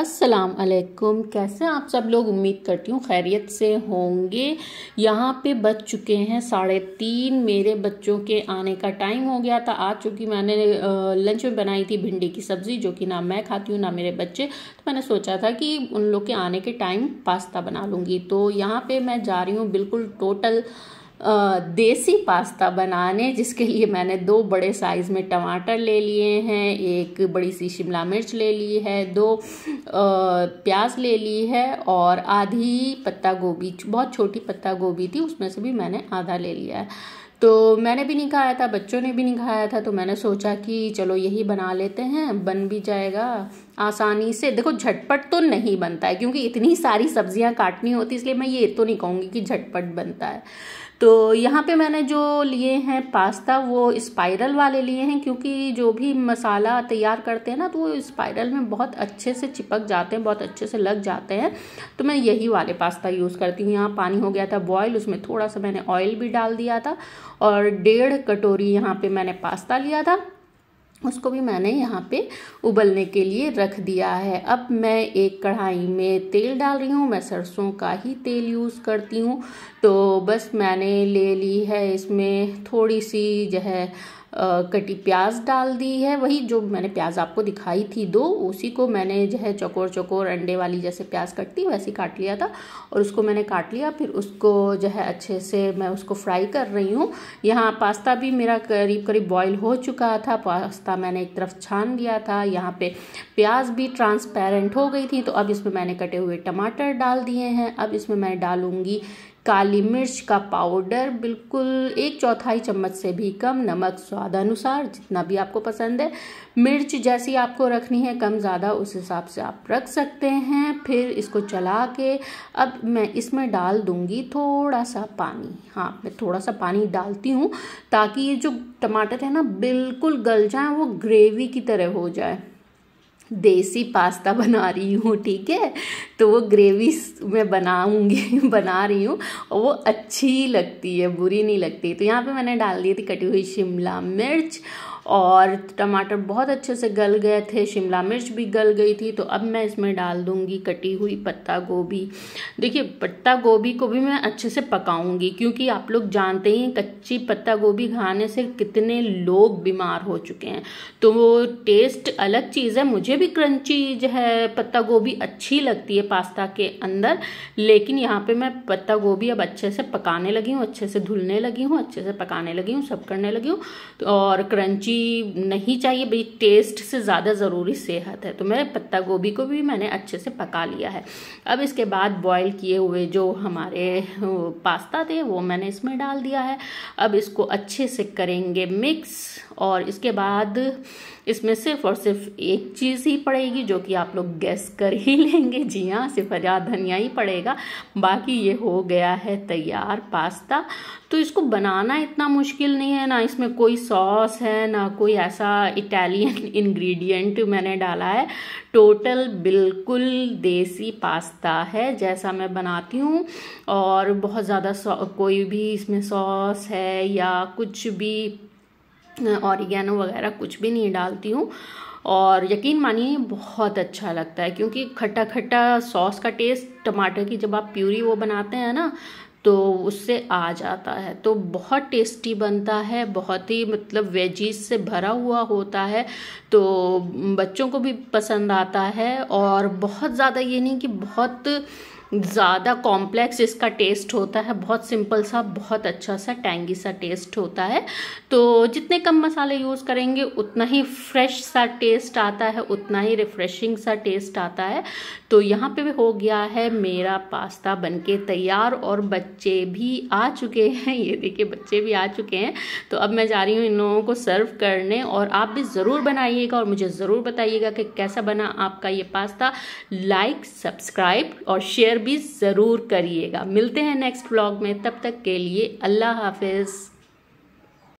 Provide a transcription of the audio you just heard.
अस्सलाम वालेकुम कैसे आप सब लोग उम्मीद करती हूँ खैरियत से होंगे यहाँ पे बज चुके हैं साढ़े तीन मेरे बच्चों के आने का टाइम हो गया था आज चूँकि मैंने लंच में बनाई थी भिंडी की सब्ज़ी जो कि ना मैं खाती हूँ ना मेरे बच्चे तो मैंने सोचा था कि उन लोग के आने के टाइम पास्ता बना लूँगी तो यहाँ पर मैं जा रही हूँ बिल्कुल टोटल देसी पास्ता बनाने जिसके लिए मैंने दो बड़े साइज़ में टमाटर ले लिए हैं एक बड़ी सी शिमला मिर्च ले ली है दो प्याज ले ली है और आधी पत्ता गोभी बहुत छोटी पत्ता गोभी थी उसमें से भी मैंने आधा ले लिया है तो मैंने भी नहीं खाया था बच्चों ने भी नहीं खाया था तो मैंने सोचा कि चलो यही बना लेते हैं बन भी जाएगा आसानी से देखो झटपट तो नहीं बनता है क्योंकि इतनी सारी सब्जियां काटनी होती इसलिए मैं ये तो नहीं कहूँगी कि झटपट बनता है तो यहाँ पे मैंने जो लिए हैं पास्ता वो स्पाइरल वाले लिए हैं क्योंकि जो भी मसाला तैयार करते हैं ना तो वो स्पाइरल में बहुत अच्छे से चिपक जाते हैं बहुत अच्छे से लग जाते हैं तो मैं यही वाले पास्ता यूज़ करती हूँ यहाँ पानी हो गया था बॉयल उसमें थोड़ा सा मैंने ऑयल भी डाल दिया था और डेढ़ कटोरी यहाँ पर मैंने पास्ता लिया था उसको भी मैंने यहाँ पे उबलने के लिए रख दिया है अब मैं एक कढ़ाई में तेल डाल रही हूँ मैं सरसों का ही तेल यूज़ करती हूँ तो बस मैंने ले ली है इसमें थोड़ी सी जो है कटी प्याज डाल दी है वही जो मैंने प्याज आपको दिखाई थी दो उसी को मैंने जो है चकोर चकोर अंडे वाली जैसे प्याज कटती वैसे काट लिया था और उसको मैंने काट लिया फिर उसको जो है अच्छे से मैं उसको फ्राई कर रही हूँ यहाँ पास्ता भी मेरा करीब करीब बॉईल हो चुका था पास्ता मैंने एक तरफ छान लिया था यहाँ पे प्याज भी ट्रांसपेरेंट हो गई थी तो अब इसमें मैंने कटे हुए टमाटर डाल दिए हैं अब इसमें मैं डालूँगी काली मिर्च का पाउडर बिल्कुल एक चौथाई चम्मच से भी कम नमक स्वाद अनुसार जितना भी आपको पसंद है मिर्च जैसी आपको रखनी है कम ज़्यादा उस हिसाब से आप रख सकते हैं फिर इसको चला के अब मैं इसमें डाल दूँगी थोड़ा सा पानी हाँ मैं थोड़ा सा पानी डालती हूँ ताकि ये जो टमाटर है ना बिल्कुल गल जाएँ वो ग्रेवी की तरह हो जाए देसी पास्ता बना रही हूँ ठीक है तो वो ग्रेवी मैं बनाऊँगी बना रही हूँ और वो अच्छी लगती है बुरी नहीं लगती तो यहाँ पे मैंने डाल दी थी कटी हुई शिमला मिर्च और टमाटर बहुत अच्छे से गल गए थे शिमला मिर्च भी गल गई थी तो अब मैं इसमें डाल दूँगी कटी हुई पत्ता गोभी देखिए पत्ता गोभी को भी मैं अच्छे से पकाऊंगी क्योंकि आप लोग जानते हैं कच्ची पत्ता गोभी खाने से कितने लोग बीमार हो चुके हैं तो वो टेस्ट अलग चीज़ है मुझे भी क्रंची जो है पत्ता गोभी अच्छी लगती है पास्ता के अंदर लेकिन यहाँ पे मैं पत्ता गोभी अब अच्छे से पकाने लगी हूँ अच्छे से धुलने लगी हूँ अच्छे से पकाने लगी हूँ सब करने लगी हूँ तो और क्रंची सब्जी नहीं चाहिए भाई टेस्ट से ज़्यादा ज़रूरी सेहत है तो मैं पत्ता गोभी को भी मैंने अच्छे से पका लिया है अब इसके बाद बॉईल किए हुए जो हमारे पास्ता थे वो मैंने इसमें डाल दिया है अब इसको अच्छे से करेंगे मिक्स और इसके बाद इसमें सिर्फ और सिर्फ एक चीज़ ही पड़ेगी जो कि आप लोग गैस कर ही लेंगे जी हाँ सिर्फ हज़ार धनिया ही पड़ेगा बाकी ये हो गया है तैयार पास्ता तो इसको बनाना इतना मुश्किल नहीं है ना इसमें कोई सॉस है ना कोई ऐसा इटालियन इंग्रेडिएंट मैंने डाला है टोटल बिल्कुल देसी पास्ता है जैसा मैं बनाती हूँ और बहुत ज़्यादा कोई भी इसमें सॉस है या कुछ भी ऑरिगेनो वगैरह कुछ भी नहीं डालती हूँ और यकीन मानिए बहुत अच्छा लगता है क्योंकि खट्टा खट्टा सॉस का टेस्ट टमाटर की जब आप प्यूरी वो बनाते हैं ना तो उससे आ जाता है तो बहुत टेस्टी बनता है बहुत ही मतलब वेजीज से भरा हुआ होता है तो बच्चों को भी पसंद आता है और बहुत ज़्यादा ये नहीं कि बहुत ज़्यादा कॉम्प्लेक्स इसका टेस्ट होता है बहुत सिंपल सा बहुत अच्छा सा टैंगी सा टेस्ट होता है तो जितने कम मसाले यूज़ करेंगे उतना ही फ्रेश सा टेस्ट आता है उतना ही रिफ्रेशिंग सा टेस्ट आता है तो यहाँ पे भी हो गया है मेरा पास्ता बनके तैयार और बच्चे भी आ चुके हैं ये देखिए बच्चे भी आ चुके हैं तो अब मैं जा रही हूँ इन लोगों को सर्व करने और आप भी ज़रूर बनाइएगा और मुझे ज़रूर बताइएगा कि कैसा बना आपका ये पास्ता लाइक सब्सक्राइब और शेयर शेयर भी ज़रूर करिएगा मिलते हैं नेक्स्ट ब्लॉग में तब तक के लिए अल्लाह हाफिज़